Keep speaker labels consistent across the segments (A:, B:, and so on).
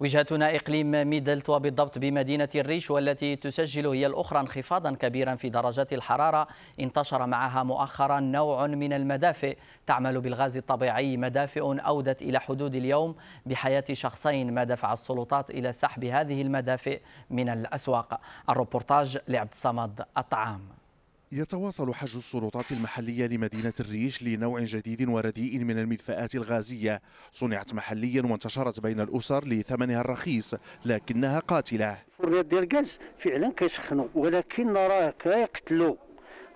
A: وجهتنا إقليم ميدلت وبالضبط بمدينة الريش والتي تسجل هي الأخرى انخفاضا كبيرا في درجات الحرارة انتشر معها مؤخرا نوع من المدافئ تعمل بالغاز الطبيعي مدافئ أودت إلى حدود اليوم بحياة شخصين ما دفع السلطات إلى سحب هذه المدافئ من الأسواق الروبورتاج لعبد صمد الطعام
B: يتواصل حج السلطات المحلية لمدينة الريش لنوع جديد ورديء من المدفآت الغازية صنعت محليا وانتشرت بين الأسر لثمنها الرخيص لكنها قاتلة
C: الفريات ديال الغاز فعلا كيسخنوا ولكن راه كيقتلوا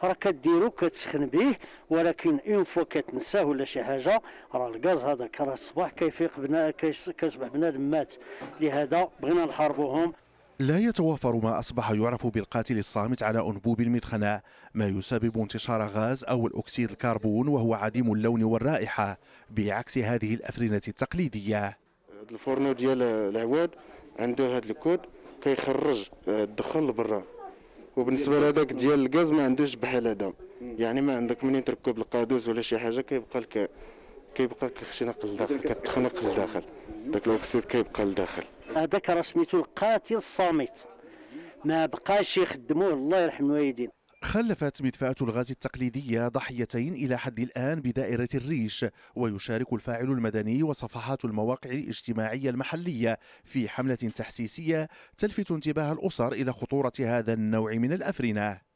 C: راه كديرو كتسخن به ولكن اون فوا كتنساه ولا شي حاجه راه الغاز هذا راه الصباح كيفيق بنا كيصبح بنادم مات لهذا بغينا نحاربوهم
B: لا يتوفر ما أصبح يعرف بالقاتل الصامت على أنبوب المدخنة ما يسبب انتشار غاز أو الأكسيد الكربون وهو عديم اللون والرائحة بعكس هذه الأفرنة التقليدية
D: الفورنو ديال العواد عنده هذا الكود كيخرج آه، الدخان لبرا وبالنسبه لهذاك ديال الغاز ما عندوش بحال هذا يعني ما عندك منين تركب القادوس ولا شي حاجه كيبقى لك كيبقى لك الخشنة قل كتخنق لداخل داك الاكسيد كيبقى
C: لداخل هذاك راه سميتو القاتل الصامت ما بقاش يخدموه الله يرحم الوالدين
B: خلفت مدفأة الغاز التقليدية ضحيتين إلى حد الآن بدائرة الريش ويشارك الفاعل المدني وصفحات المواقع الاجتماعية المحلية في حملة تحسيسية تلفت انتباه الأسر إلى خطورة هذا النوع من الأفرنة